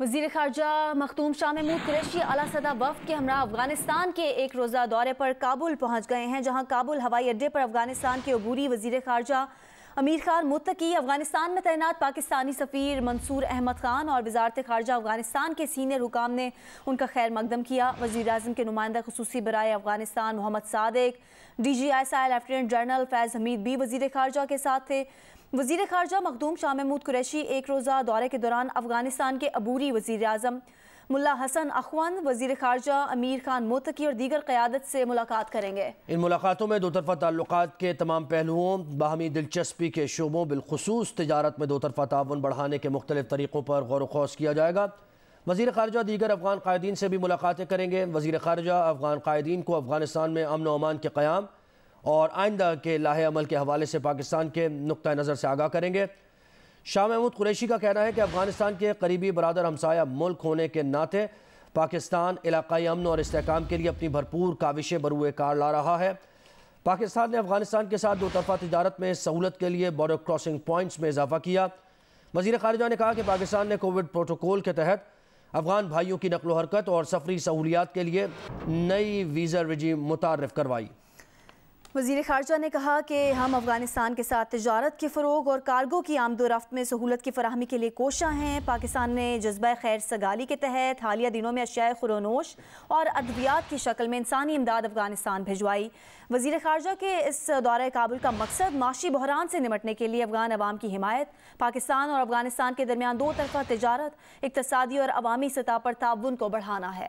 वजीर खारजा मखतूम शाह महमूद कुरैशी अला सदा वफ़ के हमरा अफगानिस्तान के एक रोज़ा दौरे पर काबुल पहुँच गए हैं जहाँ काबुल हवाई अड्डे पर अफगानिस्तान के अबूरी वजीर खारजा अमीर खान मुतकी अफगानिस्तान में तैनात पाकिस्तानी सफ़ीर मंसूर अहमद खान और वजारत खारजा अफगानिस्तान के सीनियर हुकाम ने उनका खैर मकदम किया वजी अजम के नुमाइंदा खसूस बरए Afghanistan Mohammad Sadiq D G S I lieutenant general Faiz Hameed भी वजीर खारजा के साथ थे वजीर खारजा मखदूम शाह महमूद कुरैशी एक रोज़ा दौरे के दौरान अफगानिस्तान के अबूरी वजीर अजम मुला हसन अखवान वजीर खारजा अमीर खान मोतकी और दीगर क़्यादत से मुलाकात करेंगे इन मुलाकातों में दो तरफ़ा ताल्लुक के तमाम पहलुओं बाहमी दिलचस्पी के शोबों बिलखसूस तजारत में दो तरफ़ा ताउन बढ़ाने के मुख्तलि तरीक़ों पर गौर वौस किया जाएगा वजी खारजा दीगर अफगान कायदीन से भी मुलाकातें करेंगे वजी खारजा अफगान कायदीन को अफगानिस्तान में अमन अमान के क़्याम और आइंदा के लाहे अमल के हवाले से पाकिस्तान के नुक़ नज़र से आगाह करेंगे शाह महमूद कुरैशी का कहना है कि अफ़गानिस्तान के करीबी बरदर हमसाया मुल्क होने के नाते पाकिस्तान इलाकई अमन और इसकाम के लिए अपनी भरपूर काविशें बरूए कार ला रहा है पाकिस्तान ने अफगानिस्तान के साथ दो तरफा तजारत में सहूलत के लिए बॉर्डर क्रॉसिंग पॉइंट्स में इजाफा किया वजीर खारजा ने कहा कि पाकिस्तान ने कोविड प्रोटोकॉल के तहत अफगान भाइयों की नकलो हरकत और सफरी सहूलियात के लिए नई वीज़ा रजीम मुतारफ़ करवाई वजीर खारजा ने कहा कि हम अफगानिस्तान के साथ तजारत के फ़रोग और कार्गो की आमदोरफ़्त में सहूलत की फरहमी के लिए कोशा हैं पाकिस्तान ने जज्बा खैर सगाली के तहत हालिया दिनों में अशिया खुरनोश और अद्वियात की शक्ल में इंसानी इमदाद अफगानिस्तान भिजवाई वजीर खारजा के इस दौरे काबुल का मकसद माशी बहरान से निमटने के लिए अफगान अवाम की हमायत पाकिस्तान और अफगानिस्तान के दरमियान दो तरफा तजारत इकतदी और अवामी सतह पर ताउन को बढ़ाना है